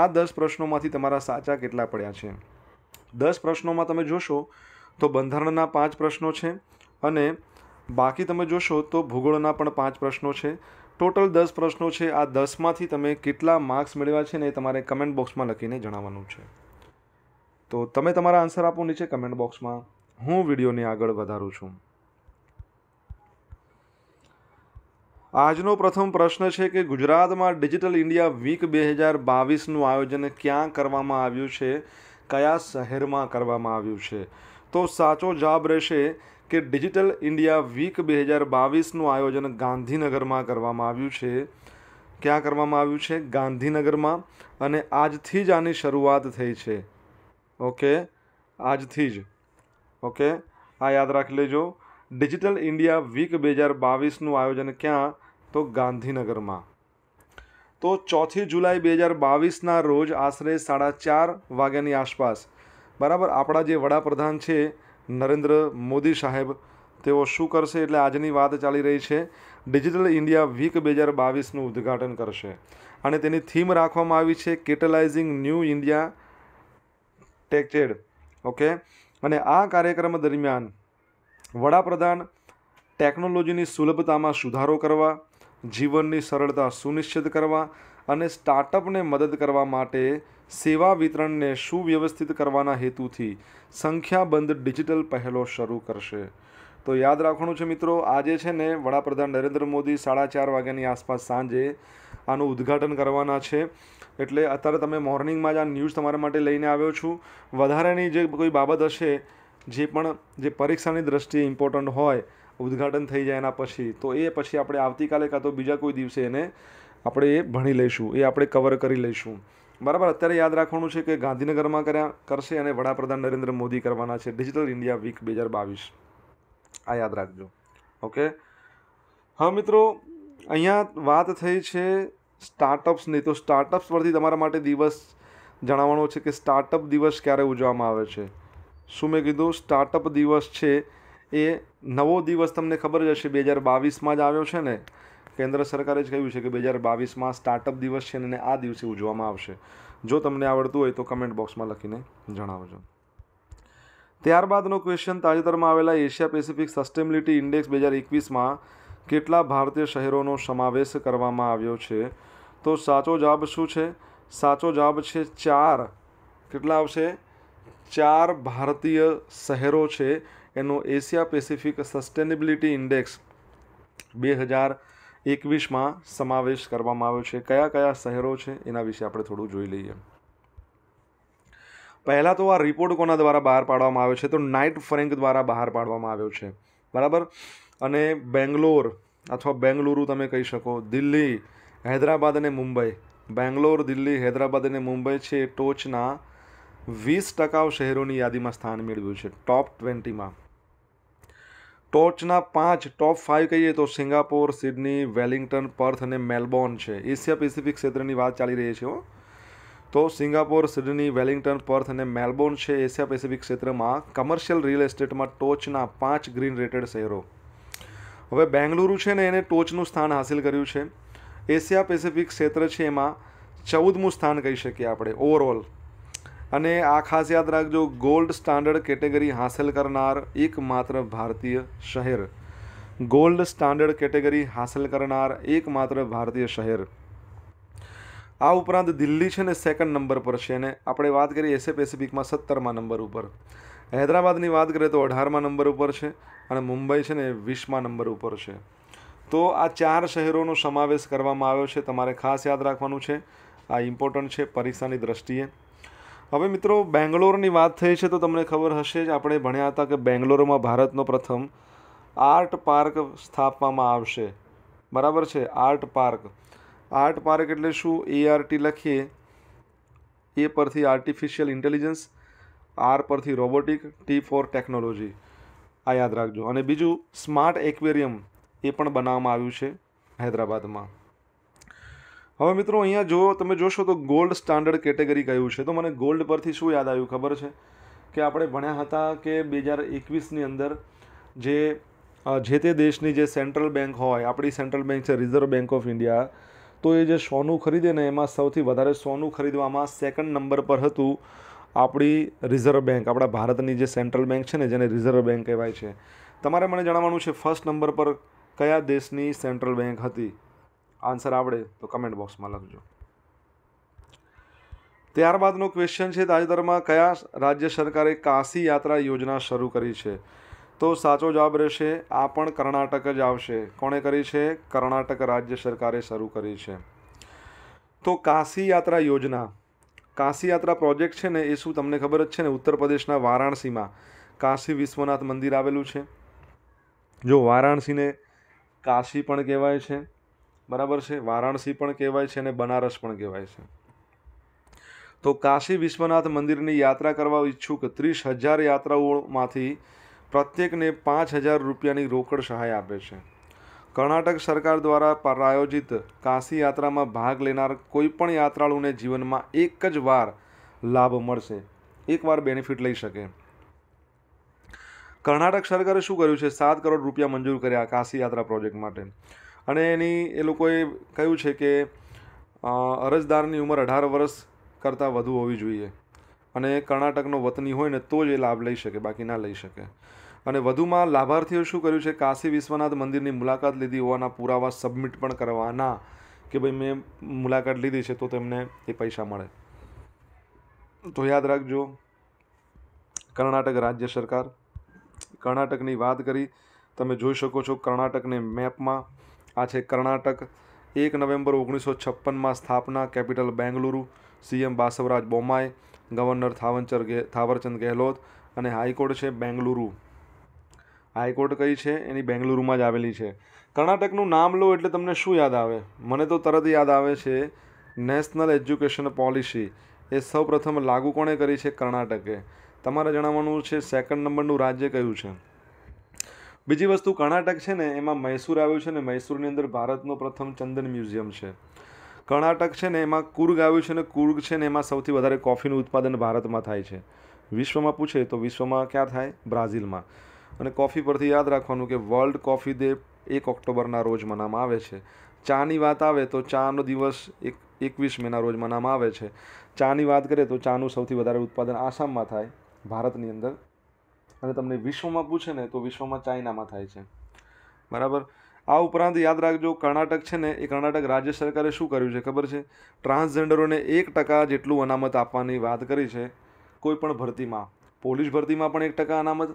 આ દસ પ્રશ્નોમાંથી તમારા સાચા કેટલા પડ્યા છે દસ પ્રશ્નોમાં તમે જોશો તો બંધારણના પાંચ પ્રશ્નો છે અને બાકી તમે જોશો તો ભૂગોળના પણ પાંચ પ્રશ્નો છે ટોટલ દસ પ્રશ્નો છે આ દસમાંથી તમે કેટલા માર્ક્સ મેળવ્યા છે ને એ તમારે કમેન્ટ બોક્સમાં લખીને જણાવવાનું છે તો તમે તમારા આન્સર આપો નીચે કમેન્ટ બોક્સમાં હું વિડીયોને આગળ વધારું છું આજનો પ્રથમ પ્રશ્ન છે કે ગુજરાતમાં ડિજિટલ ઇન્ડિયા વીક બે હજાર બાવીસનું આયોજન ક્યાં કરવામાં આવ્યું છે કયા શહેરમાં કરવામાં આવ્યું છે તો સાચો જવાબ રહેશે કે ડિજિટલ ઇન્ડિયા વીક બે હજાર બાવીસનું આયોજન ગાંધીનગરમાં કરવામાં આવ્યું છે ક્યાં કરવામાં આવ્યું છે ગાંધીનગરમાં અને આજથી જ આની શરૂઆત થઈ છે ઓકે આજથી જ ઓકે આ યાદ રાખી લેજો ડિજિટલ ઇન્ડિયા વીક બે હજાર બાવીસનું આયોજન ક્યાં તો ગાંધીનગરમાં તો ચોથી જુલાઈ બે હજાર બાવીસના રોજ આશરે સાડા ચાર વાગ્યાની આસપાસ બરાબર આપણા જે વડાપ્રધાન છે નરેન્દ્ર મોદી સાહેબ તેઓ શું કરશે એટલે આજની વાત ચાલી રહી છે ડિજિટલ ઇન્ડિયા વીક બે હજાર બાવીસનું ઉદ્ઘાટન કરશે અને તેની થીમ રાખવામાં આવી છે catalysing new India techade okay અને આ કાર્યક્રમ દરમિયાન વડાપ્રધાન ટેકનોલોજીની સુલભતામાં સુધારો કરવા જીવનની સરળતા સુનિશ્ચિત કરવા અને સ્ટાર્ટઅપને મદદ કરવા માટે સેવા વિતરણને સુવ્યવસ્થિત કરવાના હેતુથી સંખ્યાબંધ ડિજિટલ પહેલો શરૂ કરશે તો યાદ રાખવાનું છે મિત્રો આજે છે ને વડાપ્રધાન નરેન્દ્ર મોદી સાડા ચાર વાગ્યાની આસપાસ સાંજે આનું ઉદ્ઘાટન કરવાના છે એટલે અત્યારે તમે મોર્નિંગમાં જ આ ન્યૂઝ તમારા માટે લઈને આવ્યો છું વધારાની જે કોઈ બાબત હશે જે પણ જે પરીક્ષાની દ્રષ્ટિએ ઇમ્પોર્ટન્ટ હોય ઉદ્ઘાટન થઈ જાય એના પછી તો એ પછી આપણે આવતીકાલે કાં તો બીજા કોઈ દિવસે એને આપણે એ ભણી લઈશું એ આપણે કવર કરી લઈશું બરાબર અત્યારે યાદ રાખવાનું છે કે ગાંધીનગરમાં કર્યા કરશે અને વડાપ્રધાન નરેન્દ્ર મોદી કરવાના છે ડિજિટલ ઇન્ડિયા વીક બે હજાર બાવીસ આ યાદ રાખજો ઓકે હા મિત્રો અહીંયા વાત થઈ છે સ્ટાર્ટઅપ્સની તો સ્ટાર્ટઅપ્સ પરથી તમારા માટે દિવસ જણાવવાનો છે કે સ્ટાર્ટઅપ દિવસ ક્યારે ઉજવવામાં આવે છે શું મેં કીધું સ્ટાર્ટઅપ દિવસ છે એ નવો દિવસ તમને ખબર જ હશે બે હજાર બાવીસમાં જ આવ્યો છે ને કેન્દ્ર સરકારે જ કહ્યું છે કે બે હજાર બાવીસમાં સ્ટાર્ટઅપ દિવસ છે અને આ દિવસે ઉજવવામાં આવશે જો તમને આવડતું હોય તો કમેન્ટ બોક્સમાં લખીને જણાવજો ત્યારબાદનો ક્વેશ્ચન તાજેતરમાં આવેલા એશિયા પેસિફિક સસ્ટેબિલિટી ઇન્ડેક્સ બે હજાર એકવીસમાં કેટલા ભારતીય શહેરોનો સમાવેશ કરવામાં આવ્યો છે તો સાચો જવાબ શું છે સાચો જવાબ છે ચાર કેટલા આવશે ચાર ભારતીય શહેરો છે એનો એશિયા પેસિફિક સસ્ટેનેબિલિટી ઇન્ડેક્સ બે હજાર એકવીસમાં સમાવેશ કરવામાં આવ્યો છે કયા કયા શહેરો છે એના વિશે આપણે થોડું જોઈ લઈએ પહેલાં તો આ રિપોર્ટ કોના દ્વારા બહાર પાડવામાં આવ્યો છે તો નાઇટ ફ્રેન્ક દ્વારા બહાર પાડવામાં આવ્યો છે બરાબર અને બેંગ્લોર અથવા બેંગલુરુ તમે કહી શકો દિલ્હી હૈદરાબાદ અને મુંબઈ બેંગ્લોર દિલ્હી હૈદરાબાદ અને મુંબઈ છે ટોચના વીસ ટકા શહેરોની યાદીમાં સ્થાન મેળવ્યું છે ટોપ ટ્વેન્ટીમાં ટોચના પાંચ ટોપ ફાઇવ કહીએ તો સિંગાપોર સિડની વેલિંગ્ટન પર્થ અને મેલબોર્ન છે એશિયા પેસિફિક ક્ષેત્રની વાત ચાલી રહી છે તો સિંગાપોર સિડની વેલિંગ્ટન પર્થ અને મેલબોર્ન છે એશિયા પેસિફિક ક્ષેત્રમાં કમર્શિયલ રીઅલ એસ્ટેટમાં ટોચના પાંચ ગ્રીન રેટેડ શહેરો હવે બેંગલુરુ છે ને એને ટોચનું સ્થાન હાંસિલ કર્યું છે એશિયા પેસિફિક ક્ષેત્ર છે એમાં ચૌદમું સ્થાન કહી શકીએ આપણે ઓવરઓલ અને આ ખાસ યાદ રાખજો ગોલ્ડ સ્ટાન્ડર્ડ કેટેગરી હાંસલ કરનાર એકમાત્ર ભારતીય શહેર ગોલ્ડ સ્ટાન્ડર્ડ કેટેગરી હાંસલ કરનાર એકમાત્ર ભારતીય શહેર આ ઉપરાંત દિલ્હી છે ને સેકન્ડ નંબર પર છે અને આપણે વાત કરીએ એસે પેસિફિકમાં સત્તરમા નંબર ઉપર હૈદરાબાદની વાત કરીએ તો અઢારમા નંબર ઉપર છે અને મુંબઈ છે ને વીસમા નંબર ઉપર છે તો આ ચાર શહેરોનો સમાવેશ કરવામાં આવ્યો છે તમારે ખાસ યાદ રાખવાનું છે આ ઇમ્પોર્ટન્ટ છે પરીક્ષાની દ્રષ્ટિએ હવે મિત્રો બેંગ્લોરની વાત થઈ છે તો તમને ખબર હશે જ આપણે ભણ્યા હતા કે બેંગ્લોરમાં ભારતનો પ્રથમ આર્ટ પાર્ક સ્થાપવામાં આવશે બરાબર છે આર્ટ પાર્ક આર્ટ પાર્ક એટલે શું એઆરટી લખીએ એ પરથી આર્ટિફિશિયલ ઇન્ટેલિજન્સ આર પરથી રોબોટિક ટી ફોર ટેકનોલોજી આ યાદ રાખજો અને બીજું સ્માર્ટ એક્વેરિયમ એ પણ બનાવવામાં આવ્યું છે હૈદરાબાદમાં હવે મિત્રો અહીંયા જો તમે જોશો તો ગોલ્ડ સ્ટાન્ડર્ડ કેટેગરી કયું છે તો મને ગોલ્ડ પરથી શું યાદ આવ્યું ખબર છે કે આપણે ભણ્યા હતા કે બે હજાર એકવીસની અંદર જે જે તે દેશની જે સેન્ટ્રલ બેંક હોય આપણી સેન્ટ્રલ બેંક છે રિઝર્વ બેંક ઓફ ઇન્ડિયા તો એ જે સોનું ખરીદે ને એમાં સૌથી વધારે સોનું ખરીદવામાં સેકન્ડ નંબર પર હતું આપણી રિઝર્વ બેંક આપણા ભારતની જે સેન્ટ્રલ બેંક છે ને જેને રિઝર્વ બેંક કહેવાય છે તમારે મને જણાવવાનું છે ફર્સ્ટ નંબર પર કયા દેશની સેન્ટ્રલ બેંક હતી આન્સર આવડે તો કમેન્ટ બોક્સમાં લખજો ત્યારબાદનો ક્વેશ્ચન છે તાજેતરમાં કયા રાજ્ય સરકારે કાશી યાત્રા યોજના શરૂ કરી છે તો સાચો જવાબ રહેશે આ પણ કર્ણાટક જ આવશે કોણે કરી છે કર્ણાટક રાજ્ય સરકારે શરૂ કરી છે તો કાશી યાત્રા યોજના કાશી યાત્રા પ્રોજેક્ટ છે ને એ શું તમને ખબર જ છે ને ઉત્તર પ્રદેશના વારાણસીમાં કાશી વિશ્વનાથ મંદિર આવેલું છે જો વારાણસીને કાશી પણ કહેવાય છે બરાબર છે વારાણસી પણ કહેવાય છે અને બનારસ પણ કહેવાય છે તો કાશી વિશ્વનાથ મંદિરની યાત્રા કરવા ઈચ્છુક ત્રીસ હજાર યાત્રાઓમાંથી પ્રત્યેકને પાંચ હજાર રૂપિયાની રોકડ સહાય આપે છે કર્ણાટક સરકાર દ્વારા પ્રાયોજિત કાશી યાત્રામાં ભાગ લેનાર કોઈપણ યાત્રાળુને જીવનમાં એક જ વાર લાભ મળશે એકવાર બેનિફિટ લઈ શકે કર્ણાટક સરકારે શું કર્યું છે સાત કરોડ રૂપિયા મંજૂર કર્યા કાશી યાત્રા પ્રોજેક્ટ માટે અને એની એ લોકોએ કહ્યું છે કે અરજદારની ઉંમર અઢાર વર્ષ કરતાં વધુ હોવી જોઈએ અને કર્ણાટકનો વતની હોય ને તો જ એ લાભ લઈ શકે બાકી ના લઈ શકે અને વધુમાં લાભાર્થીઓએ શું કર્યું છે કાશી વિશ્વનાથ મંદિરની મુલાકાત લીધી હોવાના પુરાવા સબમિટ પણ કરવાના કે ભાઈ મેં મુલાકાત લીધી છે તો તેમને એ પૈસા મળે તો યાદ રાખજો કર્ણાટક રાજ્ય સરકાર કર્ણાટકની વાત કરી તમે જોઈ શકો છો કર્ણાટકને મેપમાં આ છે કર્ણાટક એક નવેમ્બર ઓગણીસો છપ્પનમાં સ્થાપના capital Bengaluru CM Basavaraj Bommai governor Thaawarchand Thaawarchand Gehlot અને હાઈકોર્ટ છે બેંગલુરુ હાઈકોર્ટ કઈ છે એની બેંગલુરુમાં જ આવેલી છે કર્ણાટકનું નામ લો એટલે તમને શું યાદ આવે મને તો તરત યાદ આવે છે નેશનલ એજ્યુકેશન પોલિસી એ સૌપ્રથમ લાગુ કોણે કરી છે કર્ણાટકે તમારે જણાવવાનું છે સેકન્ડ નંબરનું રાજ્ય કયું છે બીજી વસ્તુ કર્ણાટક છે ને એમાં મૈસૂર આવ્યું છે ને મૈસૂરની અંદર ભારતનો પ્રથમ ચંદન મ્યુઝિયમ છે કર્ણાટક છે ને એમાં કુર્ગ આવ્યું છે ને કુર્ગ છે ને એમાં સૌથી વધારે કોફીનું ઉત્પાદન ભારતમાં થાય છે વિશ્વમાં પૂછે તો વિશ્વમાં ક્યાં થાય બ્રાઝિલમાં અને કોફી પરથી યાદ રાખવાનું કે વર્લ્ડ કોફી ડે એક ઓક્ટોબરના રોજ મનાવવામાં આવે છે ચાની વાત આવે તો ચાનો દિવસ એક એકવીસ મેના રોજ મનાવવામાં આવે છે ચાની વાત કરીએ તો ચાનું સૌથી વધારે ઉત્પાદન આસામમાં થાય ભારતની અંદર અને તમને વિશ્વમાં પૂછે ને તો વિશ્વમાં ચાઇનામાં થાય છે બરાબર આ ઉપરાંત યાદ રાખજો કર્ણાટક છે ને એ કર્ણાટક રાજ્ય સરકારે શું કર્યું છે ખબર છે ટ્રાન્સજેન્ડરોને એક ટકા જેટલું અનામત આપવાની વાત કરી છે કોઈ પણ ભરતીમાં પોલીસ ભરતીમાં પણ એક ટકા અનામત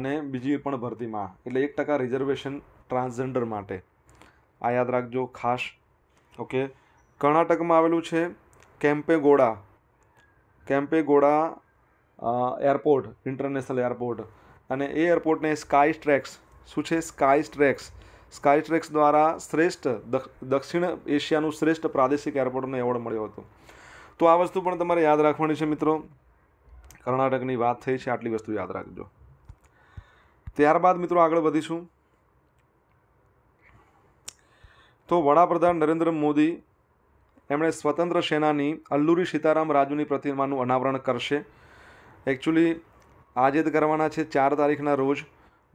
અને બીજી પણ ભરતીમાં એટલે એક ટકા રિઝર્વેશન ટ્રાન્સજેન્ડર માટે આ યાદ રાખજો ખાસ ઓકે કર્ણાટકમાં આવેલું છે Kempegowda Kempegowda airport international airport અને એ એરપોર્ટને સ્કાય સ્ટ્રેક્સ શું છે સ્કાય સ્ટ્રેક્સ સ્કાય ટ્રેક્સ દ્વારા શ્રેષ્ઠ દક્ષિણ એશિયાનું શ્રેષ્ઠ પ્રાદેશિક એરપોર્ટનો એવોર્ડ મળ્યો હતો તો આ વસ્તુ પણ તમારે યાદ રાખવાની છે મિત્રો કર્ણાટકની વાત થઈ છે આટલી વસ્તુ યાદ રાખજો ત્યારબાદ મિત્રો આગળ વધીશું તો વડાપ્રધાન નરેન્દ્ર મોદી એમણે સ્વતંત્ર સેનાની અલ્લુરી સીતારામ રાજુની પ્રતિમાનું અનાવરણ કરશે એકચ્યુઅલી આજે જ કરવાના છે ચાર તારીખના રોજ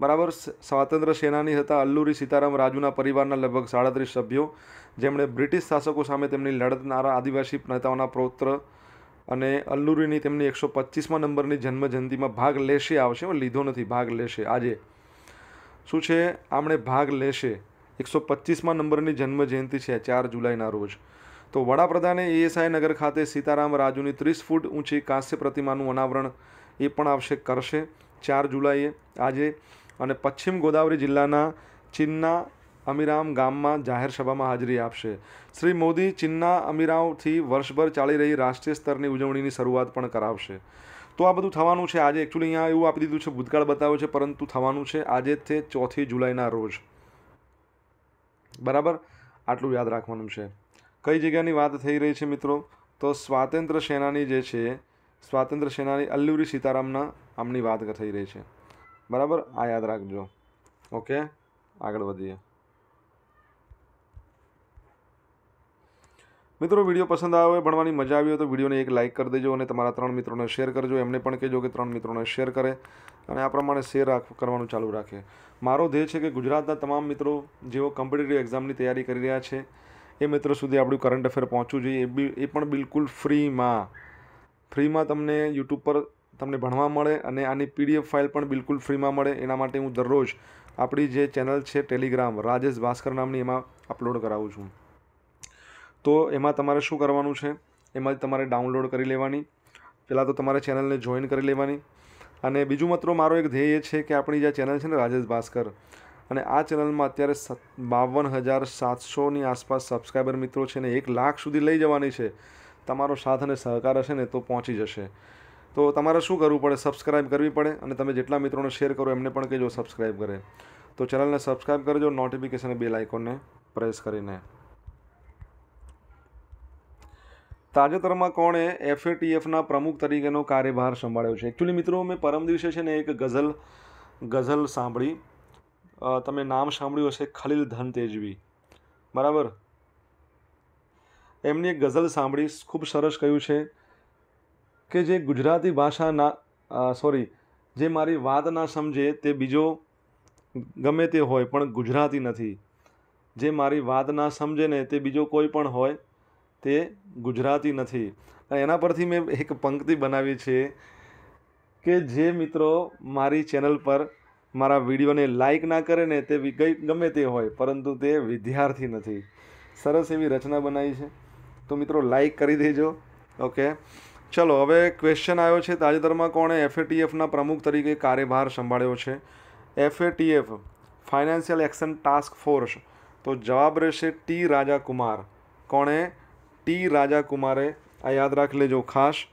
બરાબર સ્વાતંત્ર્ય સેનાની હતા અલ્લુરી સીતારામ રાજુના પરિવારના લગભગ સાડત્રીસ સભ્યો જેમણે બ્રિટિશ શાસકો સામે તેમની લડતનારા આદિવાસી નેતાઓના પૌત્ર અને અલ્લુરીની તેમની એકસો પચીસમાં નંબરની જન્મજયંતિમાં ભાગ લેશે આવશે લીધો નથી ભાગ લેશે આજે શું છે આમણે ભાગ લેશે એકસો પચીસમાં નંબરની જન્મજયંતિ છે ચાર જુલાઈના રોજ તો વડાપ્રધાને એએસઆઈ નગર ખાતે સીતારામ રાજુની ત્રીસ ફૂટ ઊંચી કાંસ્ય પ્રતિમાનું અનાવરણ એ પણ આવશે કરશે ચાર જુલાઈએ આજે અને પશ્ચિમ ગોદાવરી જિલ્લાના ચિન્ના અમીરામ ગામમાં જાહેર સભામાં હાજરી આપશે શ્રી મોદી ચિન્ના અમીરાવથી વર્ષભર ચાલી રહી રાષ્ટ્રીય સ્તરની ઉજવણીની શરૂઆત પણ કરાવશે તો આ બધું થવાનું છે આજે એકચ્યુઅલી અહીંયા એવું આપી દીધું છે ભૂતકાળ બતાવ્યો છે પરંતુ થવાનું છે આજે તે ચોથી જુલાઈના રોજ બરાબર આટલું યાદ રાખવાનું છે કઈ જગ્યાની વાત થઈ રહી છે મિત્રો તો સ્વાતંત્ર્ય સેનાની જે છે સ્વાતંત્ર્ય સેનાની અલ્લુરી સીતારામના આમની વાત થઈ રહી છે બરાબર આ યાદ રાખજો ઓકે આગળ વધીએ મિત્રો વિડીયો પસંદ આવ્યો હોય ભણવાની મજા આવી હોય તો વિડીયોને એક લાઇક કરી દેજો અને તમારા ત્રણ મિત્રોને શેર કરજો એમને પણ કહેજો કે ત્રણ મિત્રોને શેર કરે અને આ પ્રમાણે શેર રાખ કરવાનું ચાલુ રાખે મારો ધ્યેય છે કે ગુજરાતના તમામ મિત્રો જેઓ કોમ્પિટેટિવ એક્ઝામની તૈયારી કરી રહ્યા છે એ મિત્રો સુધી આપણું કરંટ અફેર પહોંચવું જોઈએ એ પણ બિલકુલ ફ્રીમાં ફ્રીમાં તમને યુટ્યુબ પર તમને ભણવા મળે અને આની પીડીએફ ફાઇલ પણ બિલકુલ ફ્રીમાં મળે એના માટે હું દરરોજ આપણી જે ચેનલ છે ટેલિગ્રામ રાજેશ ભાસ્કર નામની એમાં અપલોડ કરાવું છું તો એમાં તમારે શું કરવાનું છે એમાંથી તમારે ડાઉનલોડ કરી લેવાની પહેલાં તો તમારે ચેનલને જોઈન કરી લેવાની અને બીજું મિત્રો મારો એક ધ્યેય એ છે કે આપણી જે ચેનલ છે ને રાજેશ ભાસ્કર અને આ ચેનલમાં અત્યારે બાવન હજાર સાતસોની આસપાસ સબસ્ક્રાઈબર મિત્રો છે ને એક લાખ સુધી લઈ જવાની છે તમારો સાથ અને સહકાર હશે ને તો પહોંચી જશે તો તમારે શું કરવું પડે સબસ્ક્રાઈબ કરવી પડે અને તમે જેટલા મિત્રોને શેર કરો એમને પણ કહેજો સબસ્ક્રાઈબ કરે તો ચેનલને સબસ્ક્રાઈબ કરજો નોટિફિકેશન બેલ આઇકોનને પ્રેસ કરીને તાજેતરમાં કોણે એફએટીએફના પ્રમુખ તરીકેનો કાર્યભાર સંભાળ્યો છે એકચ્યુઅલી મિત્રો મેં પરમ દિવસે છે ને એક ગઝલ ગઝલ સાંભળી તમે નામ સાંભળ્યું હશે ખલીલ ધનતેજવી બરાબર એમની એક ગઝલ સાંભળી ખૂબ સરસ કહ્યું છે કે જે ગુજરાતી ભાષાના સોરી જે મારી વાત ના સમજે તે બીજો ગમે તે હોય પણ ગુજરાતી નથી જે મારી વાત ના સમજે ને તે બીજો કોઈ પણ હોય તે ગુજરાતી નથી એના પરથી મેં એક પંક્તિ બનાવી છે કે જે મિત્રો મારી ચેનલ પર મારા વિડીયોને લાઇક ના કરે ને તે ગમે તે હોય પરંતુ તે વિદ્યાર્થી નથી સરસ એવી રચના બનાવી છે તો મિત્રો લાઇક કરી દેજો ઓકે ચલો હવે ક્વેશ્ચન આવ્યો છે તાજેતરમાં કોણે એફએટીએફના પ્રમુખ તરીકે કાર્યભાર સંભાળ્યો છે FATF financial action task force તો જવાબ રહેશે ટી રાજાકુમાર કોણે ટી રાજાકુમારે આ યાદ રાખી લેજો ખાસ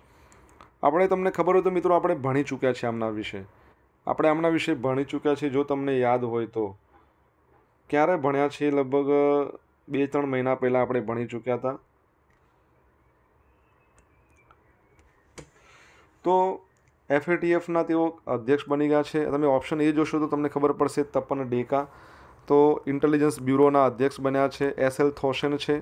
આપણે તમને ખબર હોય તો મિત્રો આપણે ભણી ચૂક્યા છીએ આમના વિશે આપણે આમના વિશે ભણી ચૂક્યા છીએ જો તમને યાદ હોય તો ક્યારે ભણ્યા છીએ લગભગ બે ત્રણ મહિના પહેલાં આપણે ભણી ચૂક્યા હતા તો એફએટીએફના તેઓ અધ્યક્ષ બની ગયા છે તમે ઓપ્શન એ જોશો તો તમને ખબર પડશે તપન ડેકા તો ઇન્ટેલિજન્સ બ્યુરોના અધ્યક્ષ બન્યા છે એસ એલ થોસેન છે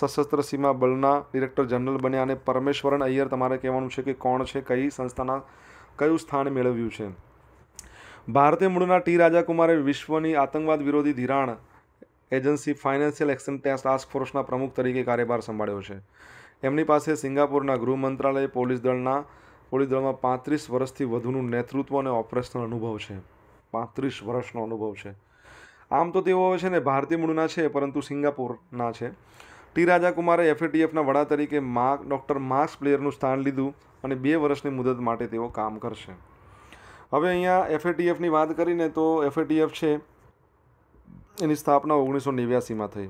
સશસ્ત્ર સીમા બળના ડિરેક્ટર જનરલ બન્યા અને પરમેશ્વરન અય્યર તમારે કહેવાનું છે કે કોણ છે કઈ સંસ્થાના કયું સ્થાન મેળવ્યું છે ભારતીય મૂળના ટી રાજાકુમારે વિશ્વની આતંકવાદ વિરોધી ધિરાણ એજન્સી ફાઇનાન્શિયલ એક્શન ટાસ્ક ફોર્સના પ્રમુખ તરીકે કાર્યભાર સંભાળ્યો છે એમની પાસે સિંગાપુરના ગૃહ મંત્રાલય પોલીસ દળના પોલીસ દળમાં પાંત્રીસ વર્ષથી વધુનું નેતૃત્વ અને ઓપરેશનલ અનુભવ છે પાંત્રીસ વર્ષનો અનુભવ છે આમ તો તેઓ છે ને ભારતીય મૂળના છે પરંતુ સિંગાપોરના છે ટી રાજાકુમારે એફએટીએફના વડા તરીકે માર્ક ડૉક્ટર માર્ક્સ પ્લેયરનું સ્થાન લીધું અને બે વર્ષની મુદત માટે તેઓ કામ કરશે હવે અહીંયા એફએટીએફની વાત કરીને તો એફએટીએફ છે એની સ્થાપના ઓગણીસો નેવ્યાસીમાં થઈ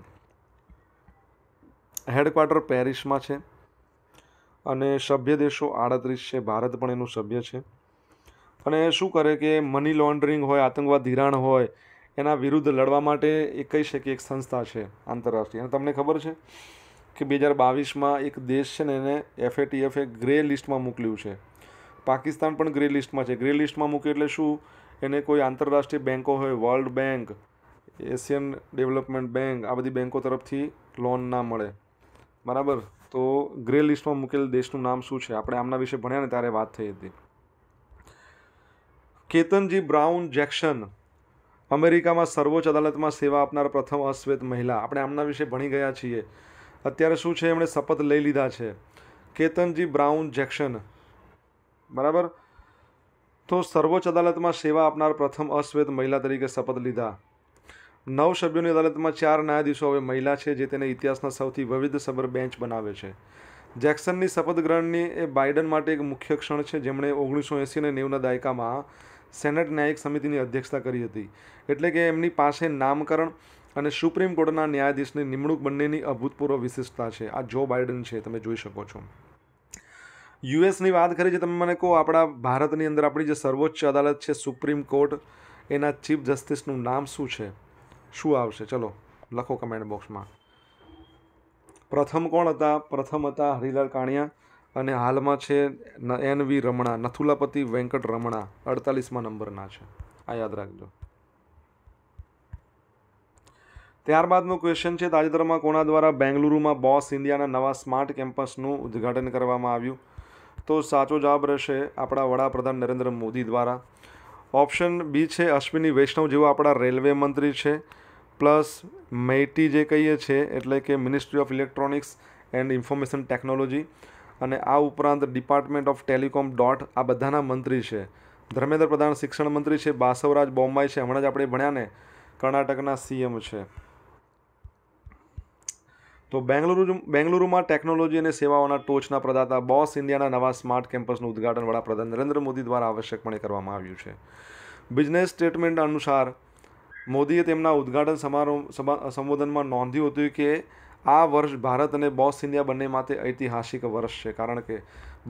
હેડક્વાર્ટર પેરિસમાં છે અને સભ્ય દેશો આડત્રીસ છે ભારત પણ એનું સભ્ય છે અને શું કરે કે મની લોન્ડરિંગ હોય આતંકવાદ ધિરાણ હોય એના વિરુદ્ધ લડવા માટે એ કહી શકે એક સંસ્થા છે આંતરરાષ્ટ્રીય અને તમને ખબર છે કે બે હજાર બાવીસમાં એક દેશ છે ને એને એફએટીએફે ગ્રે લિસ્ટમાં મોકલ્યું છે પાકિસ્તાન પણ ગ્રે લિસ્ટમાં છે ગ્રે લિસ્ટમાં મૂકે એટલે શું એને કોઈ આંતરરાષ્ટ્રીય બેન્કો હોય World Bank Asian Development Bank આ બધી બેન્કો તરફથી લોન ના મળે બરાબર તો ગ્રે લિસ્ટમાં મૂકેલ દેશનું નામ શું છે આપણે આમના વિશે ભણ્યા ને ત્યારે વાત થઈ હતી કેતનજી બ્રાઉન જેક્શન અમેરિકામાં સર્વોચ્ચ અદાલતમાં સેવા આપનાર પ્રથમ અશ્વેત મહિલા આપણે આમના વિશે ભણી ગયા છીએ અત્યારે શું છે એમણે શપથ લઈ લીધા છે કેતનજી બ્રાઉન જેક્શન બરાબર તો સર્વોચ્ચ અદાલતમાં સેવા આપનાર પ્રથમ અશ્વેત મહિલા તરીકે શપથ લીધા નવ સભ્યોની અદાલતમાં ચાર ન્યાયાધીશો હવે મહિલા છે જે તેને ઇતિહાસના સૌથી વૈવિધ્યસભર બેન્ચ બનાવે છે જેક્સનની શપથ ગ્રહણની એ બાઇડન માટે એક મુખ્ય ક્ષણ છે જેમણે ઓગણીસો એંસી અને નેવુંના દાયકામાં સેનેટ ન્યાયિક સમિતિની અધ્યક્ષતા કરી હતી એટલે કે એમની પાસે નામકરણ અને સુપ્રીમ કોર્ટના ન્યાયાધીશની નિમણૂક બંનેની અભૂતપૂર્વ વિશિષ્ટતા છે આ જો બાઇડન છે તમે જોઈ શકો છો યુએસની વાત કરી છે તમે મને કહો આપણા ભારતની અંદર આપણી જે સર્વોચ્ચ અદાલત છે સુપ્રીમ કોર્ટ એના ચીફ જસ્ટિસનું નામ શું છે શું આવશે ચલો લખો કમેન્ટ બોક્સમાં પ્રથમ કોણ હતા પ્રથમ હતા હરિલાલ કાણિયા અને હાલમાં છે એન વી રમણા નથુલાપતિ વેંકટ રમણા અડતાલીસમાં નંબરના છે આ યાદ રાખજો ત્યારબાદનો ક્વેશ્ચન છે તાજેતરમાં કોના દ્વારા બેંગલુરુમાં બોસ ઇન્ડિયાના નવા સ્માર્ટ કેમ્પસનું ઉદ્ઘાટન કરવામાં આવ્યું તો સાચો જવાબ રહેશે આપણા વડાપ્રધાન નરેન્દ્ર મોદી દ્વારા ઓપ્શન બી છે અશ્વિની વૈષ્ણવ જેઓ આપણા રેલવે મંત્રી છે પ્લસ મૈટી જે કહીએ છે એટલે કે Ministry of Electronics and Information Technology અને આ ઉપરાંત ડિપાર્ટમેન્ટ ઓફ ટેલિકોમ ડોટ આ બધાના મંત્રી છે ધર્મેન્દ્ર પ્રધાન શિક્ષણ મંત્રી છે બાસવરાજ બોમ્બાઈ છે હમણાં જ આપણે ભણ્યા ને કર્ણાટકના સીએમ છે તો બેંગલુરુ બેંગલુરુમાં ટેકનોલોજી અને સેવાઓના ટોચના પ્રદાતા બોસ ઇન્ડિયાના નવા સ્માર્ટ કેમ્પસનું ઉદ્ઘાટન વડાપ્રધાન નરેન્દ્ર મોદી દ્વારા આવશ્યકપણે કરવામાં આવ્યું છે બિઝનેસ સ્ટેટમેન્ટ અનુસાર મોદીએ તેમના ઉદ્ઘાટન સમારોહ સંબોધનમાં નોંધ્યું હતું કે આ વર્ષ ભારત અને બોસ ઇન્ડિયા બંને માટે ઐતિહાસિક વર્ષ છે કારણ કે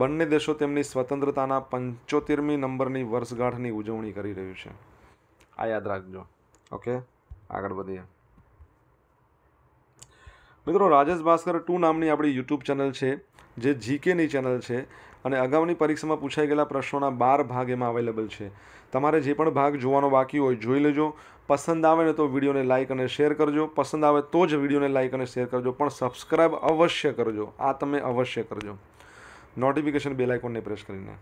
બંને દેશો તેમની સ્વતંત્રતાના પંચોતેરમી નંબરની વર્ષગાંઠની ઉજવણી કરી રહ્યું છે આ યાદ રાખજો ઓકે આગળ વધીએ મિત્રો રાજેશ ભાસ્કર ટુ નામની આપણી યુટ્યુબ ચેનલ છે જે જીકેની ચેનલ છે અને અગાઉની પરીક્ષામાં પૂછાઈ ગયેલા પ્રશ્નોના બાર ભાગ એમાં અવેલેબલ છે તમારે જે પણ ભાગ જોવાનો બાકી હોય જોઈ લેજો પસંદ આવે ને તો વિડીયોને લાઇક અને શેર કરજો પસંદ આવે તો જ વિડીયોને લાઇક અને શેર કરજો પણ સબસ્ક્રાઇબ અવશ્ય કરજો આ તમે અવશ્ય કરજો નોટિફિકેશન બેલ આઇકોનને પ્રેસ કરીને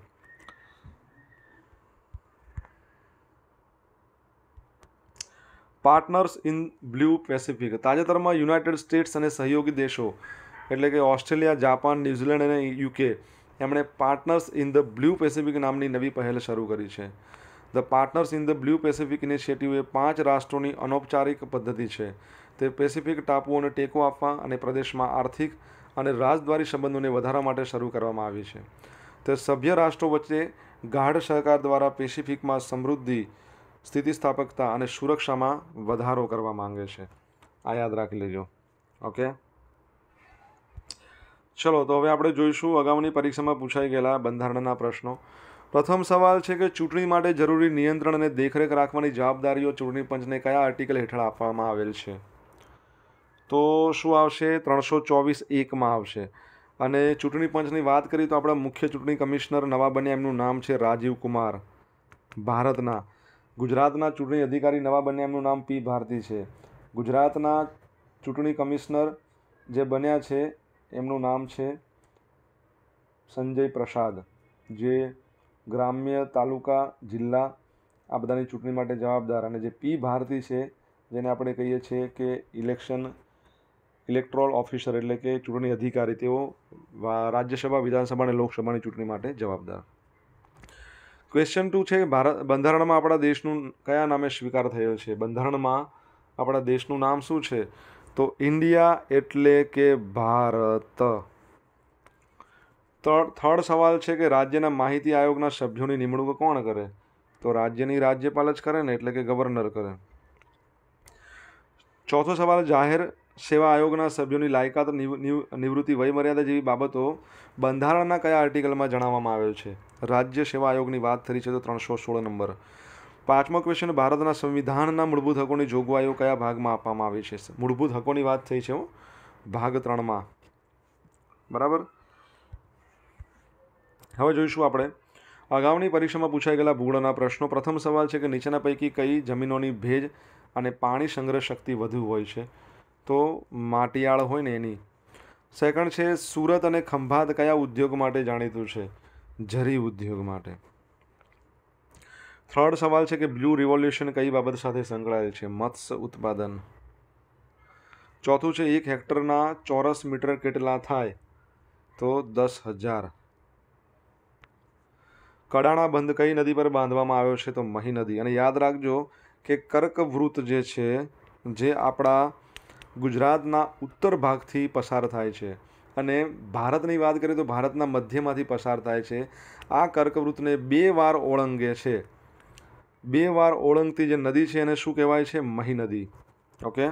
પાર્ટનર્સ ઇન બ્લુ પેસિફિક તાજેતરમાં યુનાઇટેડ સ્ટેટ્સ અને સહયોગી દેશો એટલે કે ઓસ્ટ્રેલિયા જાપાન ન્યૂઝીલેન્ડ અને યુકે એમણે Partners in the Blue Pacific નામની નવી પહેલ શરૂ કરી છે the Partners in the Blue Pacific initiative એ પાંચ રાષ્ટ્રોની અનૌપચારિક પદ્ધતિ છે તે પેસિફિક ટાપુઓને ટેકો આપવા અને પ્રદેશમાં આર્થિક અને રાજદ્વારી સંબંધોને વધારવા માટે શરૂ કરવામાં આવી છે તે સભ્ય રાષ્ટ્રો વચ્ચે ગાઢ સહકાર દ્વારા પેસિફિકમાં સમૃદ્ધિ સ્થિતિસ્થાપકતા અને સુરક્ષામાં વધારો કરવા માંગે છે આ યાદ રાખી લેજો ઓકે ચલો તો હવે આપણે જોઈશું અગાઉની પરીક્ષામાં પૂછાઈ ગયેલા બંધારણના પ્રશ્નો પ્રથમ સવાલ છે કે ચૂંટણી માટે જરૂરી નિયંત્રણ અને દેખરેખ રાખવાની જવાબદારીઓ ચૂંટણી પંચને કયા આર્ટિકલ હેઠળ આપવામાં આવેલ છે તો શું આવશે ત્રણસો ચોવીસ એકમાં આવશે અને ચૂંટણી પંચની વાત કરીએ તો આપણા મુખ્ય ચૂંટણી કમિશનર નવા બન્યા એમનું નામ છે રાજીવ કુમાર ભારતના ગુજરાતના ચૂંટણી અધિકારી નવા બન્યા એમનું નામ પી ભારતી છે ગુજરાતના ચૂંટણી કમિશનર જે બન્યા છે એમનું નામ છે સંજય પ્રસાદ જે ગ્રામ્ય તાલુકા જિલ્લા આ બધાની ચૂંટણી માટે જવાબદાર અને જે પી ભારતી છે જેને આપણે કહીએ છીએ કે ઇલેક્શન ઇલેક્ટ્રોલ ઓફિસર એટલે કે ચૂંટણી અધિકારી તેઓ રાજ્યસભા વિધાનસભા અને લોકસભાની ચૂંટણી માટે જવાબદાર ક્વેશ્ચન ટુ છે ભારત બંધારણમાં આપણા દેશનું કયા નામે સ્વીકાર થયો છે બંધારણમાં આપણા દેશનું નામ શું છે તો ઇન્ડિયા એટલે કે ભારત થર્ડ સવાલ છે કે રાજ્યના માહિતી આયોગના સભ્યોની નિમણૂક કોણ કરે તો રાજ્યની રાજ્યપાલ જ કરે ને એટલે કે ગવર્નર કરે ચોથો સવાલ જાહેર સેવા આયોગના સભ્યોની લાયકાત નિવૃત્તિ વયમર્યાદા જેવી બાબતો બંધારણના કયા આર્ટિકલમાં જણાવવામાં આવ્યો છે રાજ્ય સેવા આયોગની વાત થઈ છે તો ત્રણસો સોળ નંબર પાંચમો ક્વેશ્ચન ભારતના સંવિધાનના મૂળભૂત હકોની જોગવાઈઓ કયા ભાગમાં આપવામાં આવી છે મૂળભૂત હકોની વાત થઈ છે ભાગ ત્રણમાં બરાબર હવે જોઈશું આપણે અગાઉની પરીક્ષામાં પૂછાઈ ગયેલા ભૂગોળના પ્રશ્નો પ્રથમ સવાલ છે કે નીચેના પૈકી કઈ જમીનોની ભેજ અને પાણી સંગ્રહ શક્તિ વધુ હોય છે તો માટીયાળ હોય ને એની સેકન્ડ છે સુરત અને ખંભાત કયા ઉદ્યોગ માટે જાણીતું છે ઝરી ઉદ્યોગ માટે થર્ડ સવાલ છે કે બ્લુ રિવોલ્યુશન કઈ બાબત સાથે સંકળાયેલ છે મત્સ્ય ઉત્પાદન ચોથું છે એક હેક્ટરના ચોરસ મીટર કેટલા થાય તો દસ હજાર કડાણા બંધ કઈ નદી પર બાંધવામાં આવ્યો છે તો મહી નદી અને યાદ રાખજો કે કર્કવૃત જે છે જે આપણા ગુજરાતના ઉત્તર ભાગથી પસાર થાય છે અને ભારતની વાત કરીએ તો ભારતના મધ્યમાંથી પસાર થાય છે આ કર્કવૃતને બે વાર ઓળંગે છે બે વાર ઓળંગતી જે નદી છે એને શું કહેવાય છે મહી નદી ઓકે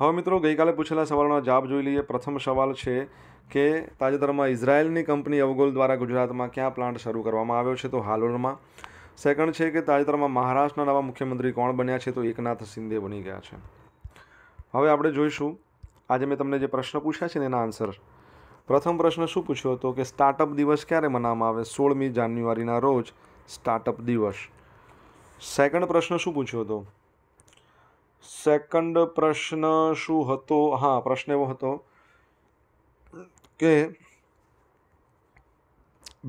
હવે મિત્રો ગઈકાલે પૂછેલા સવાલનો જવાબ જોઈ લઈએ પ્રથમ સવાલ છે કે તાજેતરમાં ઇઝરાયલની કંપની અવગોલ દ્વારા ગુજરાતમાં ક્યાં પ્લાન્ટ શરૂ કરવામાં આવ્યો છે તો હાલોલમાં સેકન્ડ છે કે તાજેતરમાં મહારાષ્ટ્રના નવા મુખ્યમંત્રી કોણ બન્યા છે તો એકનાથ શિંદે બની ગયા છે હવે આપણે જોઈશું આજે મેં તમને જે પ્રશ્ન પૂછ્યા છે એના આન્સર પ્રથમ પ્રશ્ન શું પૂછ્યો હતો કે સ્ટાર્ટઅપ દિવસ ક્યારે મનાવવામાં આવે સોળમી જાન્યુઆરીના રોજ સ્ટાર્ટઅપ દિવસ સેકન્ડ પ્રશ્ન શું પૂછ્યો હતો સેકન્ડ પ્રશ્ન શું હતો હા પ્રશ્ન એવો હતો કે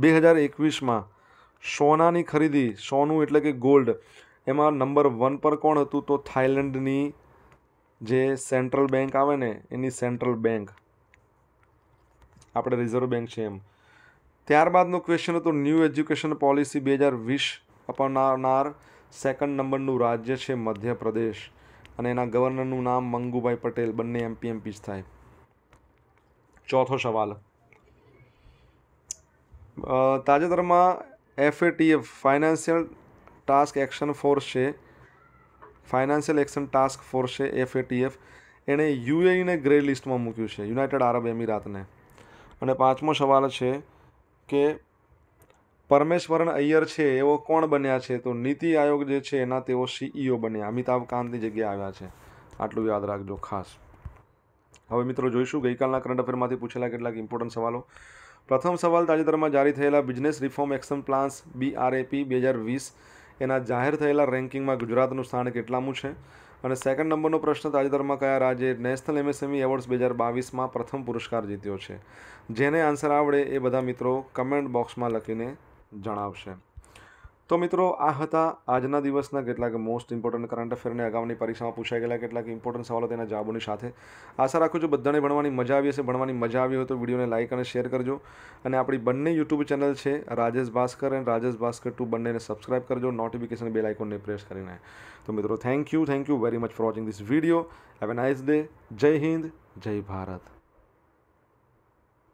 બે હજાર એકવીસમાં સોનાની ખરીદી સોનું એટલે કે ગોલ્ડ એમાં નંબર વન પર કોણ હતું તો થાઇલેન્ડની જે સેન્ટ્રલ બેંક આવે ને એની સેન્ટ્રલ બેંક આપણે રિઝર્વ બેંક છે એમ ત્યારબાદનો ક્વેશ્ચન હતો ન્યૂ એજ્યુકેશન પોલિસી બે હજાર વીસ અપનાવનાર સેકન્ડ નંબરનું રાજ્ય છે મધ્યપ્રદેશ અને એના ગવર્નરનું નામ મંગુભાઈ પટેલ બંને એમપી એમપી જ થાય ચોથો સવાલ તાજેતરમાં FATF financial task action force છે ફાઇનાન્શિયલ એક્શન ટાસ્ક ફોર્સ છે એફએટીએફ એણે યુએઈને ગ્રે લિસ્ટમાં મૂક્યું છે યુનાઇટેડ આરબ એમિરાતને અને પાંચમો સવાલ છે કે પરમેશ્વરન અય્યર છે એવો કોણ બન્યા છે તો નીતિ આયોગ જે છે એના તેઓ સીઈઓ e બન્યા અમિતાભ કાંતની જગ્યાએ આવ્યા છે આટલું યાદ રાખજો ખાસ હવે મિત્રો જોઈશું ગઈકાલના કરંટ અફેરમાંથી પૂછેલા કેટલાક ઇમ્પોર્ટન્ટ સવાલો પ્રથમ સવાલ તાજેતરમાં જારી થયેલા business reform action plans BRAP બે હજાર વીસ એના જાહેર થયેલા રેન્કિંગમાં ગુજરાતનું સ્થાન કેટલામું છે અને સેકન્ડ નંબરનો પ્રશ્ન તાજેતરમાં કયા રાજ્યે નેશનલ એમએસએમઈ એવોર્ડ્સ e બે હજાર બાવીસમાં પ્રથમ પુરસ્કાર જીત્યો છે જેને આન્સર આવડે એ બધા મિત્રો કમેન્ટ બોક્સમાં લખીને જણાવશે તો મિત્રો આ હતા આજના દિવસના કેટલાક મોસ્ટ ઇમ્પોર્ટન્ટ કરંટ અફેરને અગાઉની પરીક્ષામાં પૂછાઈ ગયેલા કેટલાક ઇમ્પોર્ટન્ટ સવાલો તેના જવાબોની સાથે આશા રાખું છું બધાને ભણવાની મજા આવી હશે ભણવાની મજા આવી હોય તો વિડીયોને લાઇક અને શેર કરજો અને આપણી બંને યુટ્યુબ ચેનલ છે રાજેશ ભાસ્કર અને રાજેશ ભાસ્કર ટુ બંનેને સબસ્ક્રાઇબ કરજો નોટિફિકેશન બેલ આઇકોનને પ્રેસ કરીને તો મિત્રો thank you thank you very much for watching this video have a nice day Jai Hind જય ભારત